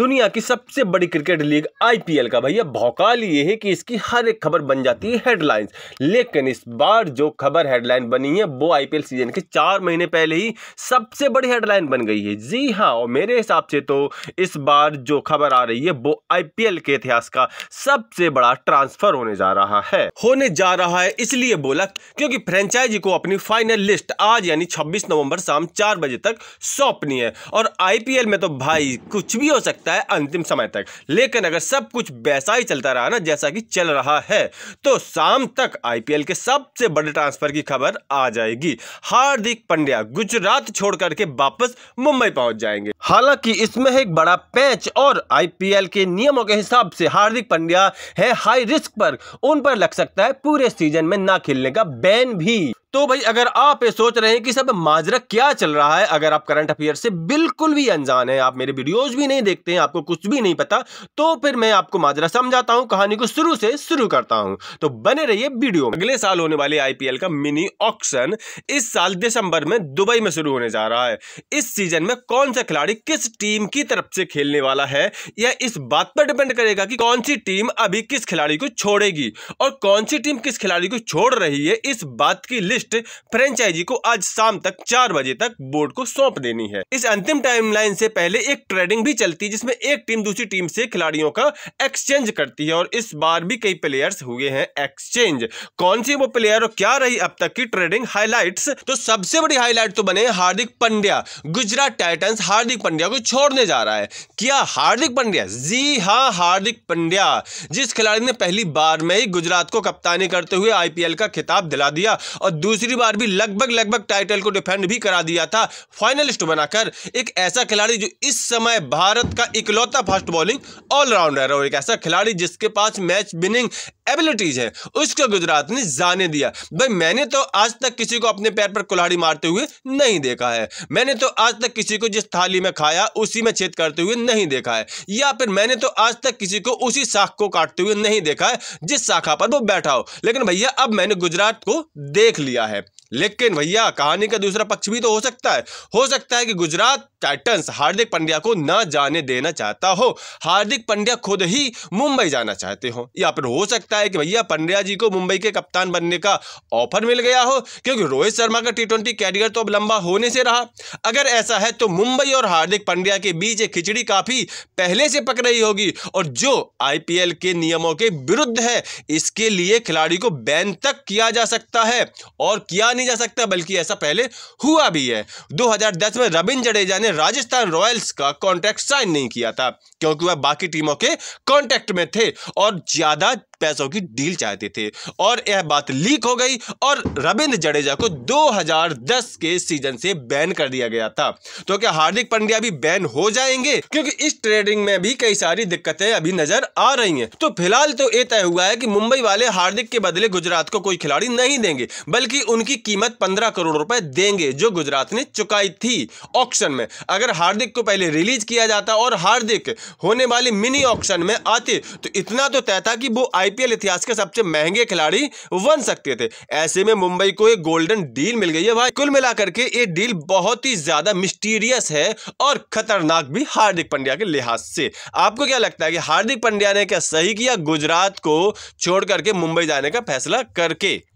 दुनिया की सबसे बड़ी क्रिकेट लीग आईपीएल का भैया भौकाल ये है कि इसकी हर एक खबर बन जाती है हेडलाइंस लेकिन इस बार जो खबर हेडलाइन बनी है वो आईपीएल सीजन के चार महीने पहले ही सबसे बड़ी हेडलाइन बन गई है जी हाँ और मेरे हिसाब से तो इस बार जो खबर आ रही है वो आईपीएल के इतिहास का सबसे बड़ा ट्रांसफर होने जा रहा है होने जा रहा है इसलिए बोला क्योंकि फ्रेंचाइजी को अपनी फाइनल लिस्ट आज यानी छब्बीस नवम्बर शाम चार बजे तक सौंपनी है और आईपीएल में तो भाई कुछ भी हो सकता सकता है अंतिम समय तक लेकिन अगर सब कुछ वैसा ही चलता रहा ना जैसा कि चल रहा है तो शाम तक आईपीएल के सबसे बड़े ट्रांसफर की खबर आ जाएगी हार्दिक पंड्या गुजरात छोड़ करके वापस मुंबई पहुंच जाएंगे हालांकि इसमें एक बड़ा पैच और आईपीएल के नियमों के हिसाब से हार्दिक पंड्या है हाई रिस्क पर उन पर लग सकता है पूरे सीजन में ना खेलने का बैन भी तो भाई अगर आप ये सोच रहे हैं कि सब माजरा क्या चल रहा है अगर आप करंट अफेयर से बिल्कुल भी अनजान हैं आप मेरे वीडियोज भी नहीं देखते हैं आपको कुछ भी नहीं पता तो फिर मैं आपको माजरा समझाता हूं कहानी को शुरू से शुरू करता हूं तो बने रहिए वीडियो अगले साल होने वाले आईपीएल का मिनी ऑक्शन इस साल दिसंबर में दुबई में शुरू होने जा रहा है इस सीजन में कौन सा खिलाड़ी किस टीम की तरफ से खेलने वाला है यह इस बात पर डिपेंड करेगा कि कौन सी टीम अभी किस खिलाड़ी को छोड़ेगी और कौन सी टीम किस खिलाड़ी को छोड़ रही है इस बात की लिस्ट लिस्ट फ्रेंचाइजी को आज शाम तक चार बजे तक बोर्ड को सौंप देनी है इस अंतिम टाइमलाइन से पहले एक ट्रेडिंग भी चलती है जिसमें एक टीम दूसरी टीम से खिलाड़ियों का एक्सचेंज करती है और इस बार भी कई प्लेयर्स हुए हैं एक्सचेंज कौन सी वो प्लेयर और क्या रही अब तक की ट्रेडिंग हाईलाइट तो सबसे बड़ी हाईलाइट तो बने हार्दिक पंड्या गुजरात टाइटन्स हार्दिक पंड्या को छोड़ने जा रहा है क्या हार्दिक पंड्या जी हाँ हार्दिक पंड्या जिस खिलाड़ी ने पहली बार में ही गुजरात को कप्तानी करते हुए आईपीएल का खिताब दिला दिया और दूसरी दूसरी बार भी लगभग लगभग टाइटल को डिफेंड भी करा दिया था फाइनलिस्ट बनाकर एक ऐसा खिलाड़ी जो इस समय भारत का इकलौता फास्ट बॉलिंग ऑलराउंडर और एक ऐसा खिलाड़ी जिसके पास मैच विनिंग एबिलिटीज है उसको गुजरात ने जाने दिया भाई मैंने तो आज तक किसी को अपने पैर पर कुल्हाड़ी मारते हुए नहीं देखा है मैंने तो आज तक किसी को जिस थाली में खाया उसी में छेद करते हुए नहीं देखा है या फिर मैंने तो आज तक किसी को उसी शाख को काटते हुए नहीं देखा है जिस शाखा पर वो बैठा हो लेकिन भैया अब मैंने गुजरात को देख लिया दिया है लेकिन भैया कहानी का दूसरा पक्ष भी तो हो सकता है हो सकता है कि गुजरात टाइटंस हार्दिक पंड्या को ना जाने देना चाहता हो हार्दिक पंड्या खुद ही मुंबई जाना चाहते हो या फिर हो सकता है कि भैया पंड्या जी को मुंबई के कप्तान बनने का ऑफर मिल गया हो क्योंकि रोहित शर्मा का टी कैरियर तो अब लंबा होने से रहा अगर ऐसा है तो मुंबई और हार्दिक पंड्या के बीच एक खिचड़ी काफ़ी पहले से पक रही होगी और जो आईपीएल के नियमों के विरुद्ध है इसके लिए खिलाड़ी को बैन तक किया जा सकता है और किया नहीं जा सकता बल्कि ऐसा पहले हुआ भी है 2010 में रविंद्र जडेजा ने राजस्थान रॉयल्स का कॉन्ट्रैक्ट साइन नहीं किया था क्योंकि वह बाकी टीमों के कॉन्ट्रैक्ट में थे और ज़्यादा पैसों की डील चाहते थे और यह बात लीक हो गई और रविंद्र जडेजा को 2010 के सीजन से बैन कर दिया गया था तो क्या हार्दिक पंड्या भी बैन हो जाएंगे क्योंकि इस ट्रेडिंग में भी कई सारी दिक्कतें अभी नजर आ रही हैं तो फिलहाल तो यह तय हुआ है कि मुंबई वाले हार्दिक के बदले गुजरात को कोई खिलाड़ी नहीं देंगे बल्कि उनकी कीमत पंद्रह करोड़ रुपए देंगे जो गुजरात ने चुकाई थी ऑक्शन में अगर हार्दिक को पहले रिलीज किया जाता और हार्दिक होने वाले मिनी ऑक्शन में आते तो इतना तो तय था कि वो आईपीएल इतिहास के सबसे महंगे खिलाड़ी बन सकते थे ऐसे में मुंबई को एक गोल्डन डील मिल गई है भाई कुल मिलाकर के ये डील बहुत ही ज्यादा मिस्टीरियस है और खतरनाक भी हार्दिक पंड्या के लिहाज से आपको क्या लगता है कि हार्दिक पंड्या ने क्या सही किया गुजरात को छोड़ करके मुंबई जाने का फैसला करके